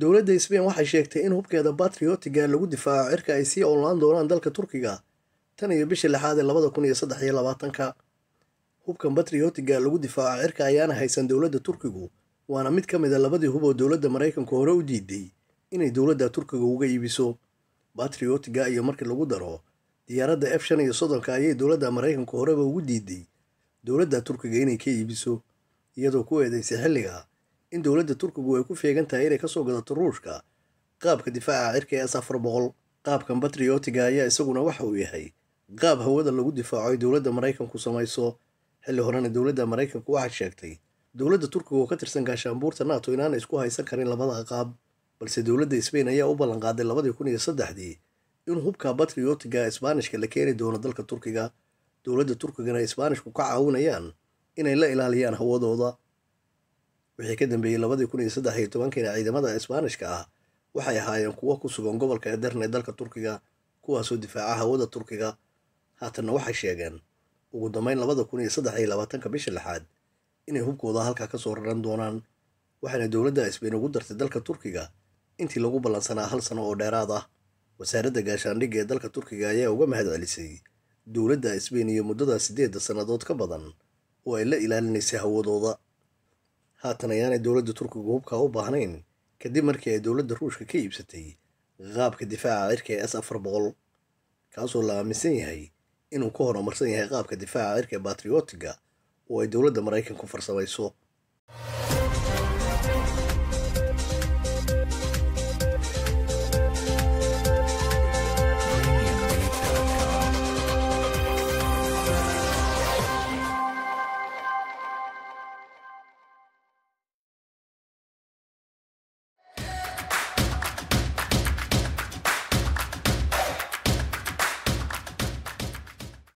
dowladda sbain waxay sheegtay in hubkeeda batriotiga lagu difaaco cirka ay sii owlaan doonaan dalka turkiga tan iyo bishii lixaad ee labada kun iyo saddex iyo labaatanka hubkan batriotiga lagu difaaco cirka ayaana haysan dowladda turkigu waana mid ka mid a ah labadii hub oo dowladda maraykanku hore u diiday inay dowladda turkiga uga iibiso batriotiga iyo markii lagu daro diyaaradda f shan iyo soddonka ayay dowladda maraykanku horeba ugu diiday dowladda turkiga inay ka iibiso iyadoo ku eedaysay xilliga in dowladda turkigu ay ku feegan tahay inay kasoo gadato ruushka qaabka difaaca cirka ee s afar boqol qaabkan batriyotiga ayaa isaguna waxa uu yahay qaab hawada lagu difaaco ay dowladda maraykanku samayso xilli horena dowladda maraykanku waxaad sheegtay dowladda turkiga oo ka tirsan gaashaanbuurta naato inaanay isku haysan karin labada qaab balse dowladda sbain ayaa u ballan qaaday labadii kun iyo saddexdii in hubka batriyotiga isbaanishka la keeni doono dalka turkiga dowladda turkigana isbaanishku ka caawinayaan inay la ilaaliyaan hawadooda wixii ka dambeeyey labadii kun iyo saddex iyo tobankiina ciidamada isbaanishka ah waxay ahaayeen kuwo ku sugan gobolka edarne dalka turkiga kuwaasoo difaaca hawada turkiga haatanna waxay sheegeen ugu dambeyn labada kun iyo saddex iyo labaatanka bisha lixaad inay hubkooda halkaa ka soo raran doonaan waxaana dowladda sbain ugu dartay dalka turkiga intii lagu ballansanaa hal sano oo dheeraad ah wasaaradda gaashaandhigga ee dalka turkiga ayaa uga mahad celisay dowladda sbain iyo muddada siddeedda sannadood ka badan oo ay la ilaalinaysay hawadooda haatan ayaanay dowladda turkigu hubkaa u baahnayn kadib markii ay dowladda ruushka ka iibsatay qaabka difaaca cirka ee s afar boqol kaasoo la aaminsan yahay inuu ka horumarsan yahay qaabka difaaca cirka ee batriyotiga oo ay dowladda maraykanku farsamayso